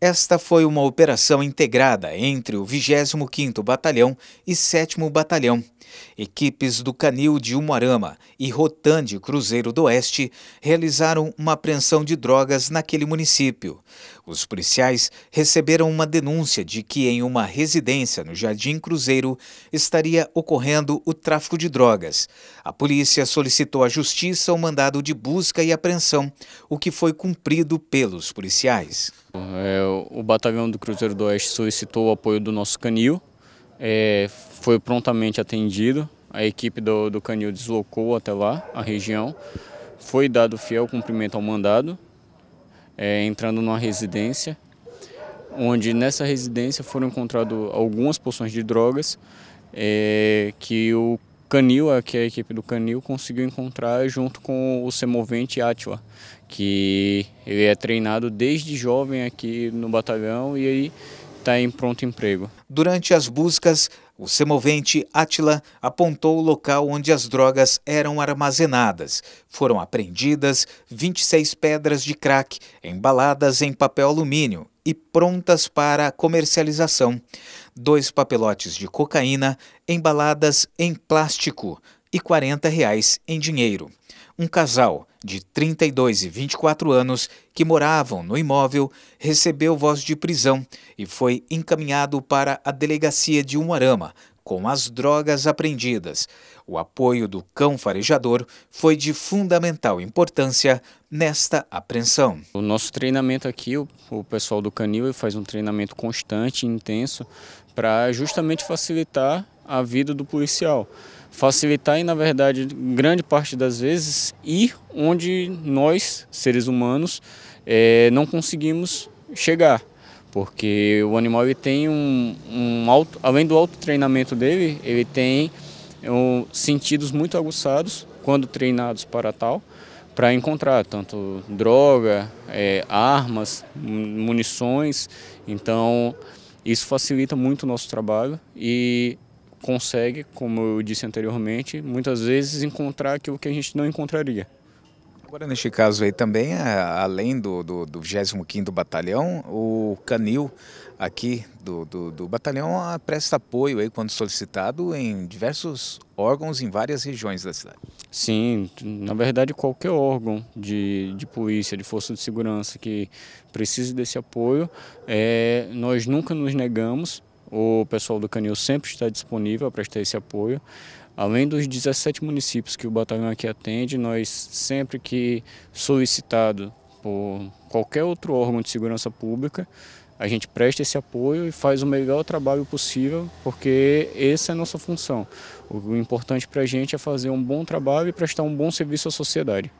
Esta foi uma operação integrada entre o 25º Batalhão e 7 Batalhão. Equipes do Canil de Umuarama e Rotan de Cruzeiro do Oeste realizaram uma apreensão de drogas naquele município. Os policiais receberam uma denúncia de que em uma residência no Jardim Cruzeiro estaria ocorrendo o tráfico de drogas. A polícia solicitou à justiça o mandado de busca e apreensão, o que foi cumprido pelos policiais. É, o Batalhão do Cruzeiro do Oeste solicitou o apoio do nosso canil, é, foi prontamente atendido, a equipe do, do canil deslocou até lá, a região, foi dado fiel cumprimento ao mandado, é, entrando numa residência, onde nessa residência foram encontradas algumas porções de drogas é, que o Canil, que é a equipe do Canil, conseguiu encontrar junto com o semovente Atua, que ele é treinado desde jovem aqui no batalhão e aí está em pronto emprego. Durante as buscas, o semovente Atila apontou o local onde as drogas eram armazenadas. Foram apreendidas 26 pedras de crack embaladas em papel alumínio e prontas para comercialização, dois papelotes de cocaína embaladas em plástico, e 40 reais em dinheiro. Um casal de 32 e 24 anos que moravam no imóvel recebeu voz de prisão e foi encaminhado para a delegacia de Umuarama com as drogas apreendidas. O apoio do cão farejador foi de fundamental importância nesta apreensão. O nosso treinamento aqui, o, o pessoal do Canil faz um treinamento constante, intenso, para justamente facilitar a vida do policial facilitar e, na verdade, grande parte das vezes, ir onde nós, seres humanos, é, não conseguimos chegar. Porque o animal ele tem um, um alto, além do alto treinamento dele, ele tem eh, um, sentidos muito aguçados quando treinados para tal, para encontrar tanto droga, é, armas, munições. Então, isso facilita muito o nosso trabalho e consegue, como eu disse anteriormente, muitas vezes encontrar aquilo que a gente não encontraria. Agora, neste caso aí também, é, além do, do, do 25º Batalhão, o Canil aqui do, do, do, Batalhão presta apoio aí quando solicitado em diversos órgãos em várias regiões da cidade. Sim, na verdade qualquer órgão de, de polícia, de força de segurança que precise desse apoio, é, nós nunca nos negamos o pessoal do Canil sempre está disponível a prestar esse apoio. Além dos 17 municípios que o batalhão aqui atende, nós sempre que solicitado por qualquer outro órgão de segurança pública, a gente presta esse apoio e faz o melhor trabalho possível, porque essa é a nossa função. O importante para a gente é fazer um bom trabalho e prestar um bom serviço à sociedade.